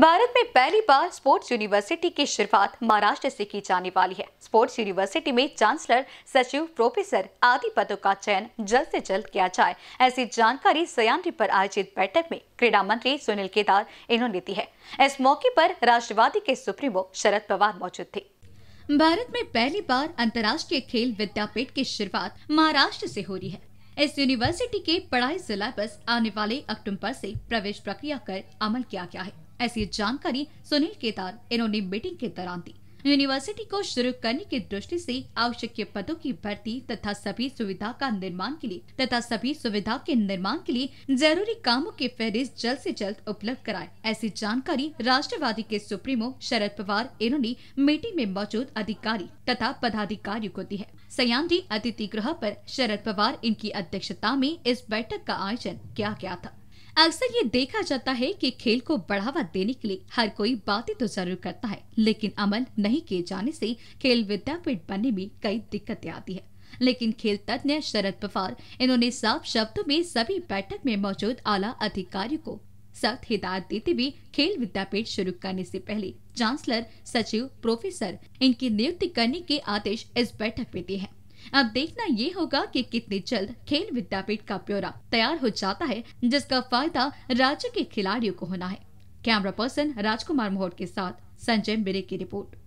भारत में पहली बार sports university की शुरुआत महाराष्ट्र से की जाने वाली है स्पोर्ट्स यूनिवर्सिटी में चांसलर सचिव प्रोफेसर आदि पदों का चयन जल्द से जल्द किया जाए ऐसी जानकारी सयान पर आयोजित बैठक में क्रीड़ा मंत्री सुनील केदार इन्होंने दी है इस मौके पर राष्ट्रवादी के सुप्रीमो शरद पवार मौजूद थे भारत में पहली बार अंतर्राष्ट्रीय खेल विद्यापीठ की शुरुआत महाराष्ट्र से हो रही है इस यूनिवर्सिटी के पढ़ाई सिलेबस आने वाले अक्टूबर से प्रवेश प्रक्रिया कर अमल किया गया है ऐसी जानकारी सुनील केदार इन्होंने मीटिंग के दौरान दी यूनिवर्सिटी को शुरू करने की दृष्टि से आवश्यक पदों की भर्ती तथा सभी सुविधा का निर्माण के लिए तथा सभी सुविधा के निर्माण के लिए जरूरी कामों की फहरिस्त जल्द से जल्द उपलब्ध कराए ऐसी जानकारी राष्ट्रवादी के सुप्रीमो शरद पवार इन्होंने मीटिंग में मौजूद अधिकारी तथा पदाधिकारियों को दी है सयांडी अतिथि गृह आरोप शरद पवार इनकी अध्यक्षता में इस बैठक का आयोजन किया गया था अक्सर ये देखा जाता है कि खेल को बढ़ावा देने के लिए हर कोई बातें तो जरूर करता है लेकिन अमल नहीं किए जाने से खेल विद्यापीठ बनने में कई दिक्कतें आती है लेकिन खेल तज्ञ शरद पवार इन्होंने साफ शब्दों में सभी बैठक में मौजूद आला अधिकारियों को सख्त हिदायत देते हुए खेल विद्यापीठ शुरू करने से पहले चांसलर सचिव प्रोफेसर इनकी नियुक्ति करने के आदेश इस बैठक में दिए हैं अब देखना ये होगा कि कितने जल्द खेल विद्यापीठ का ब्यौरा तैयार हो जाता है जिसका फायदा राज्य के खिलाड़ियों को होना है कैमरा पर्सन राजकुमार मोहट के साथ संजय मिरे की रिपोर्ट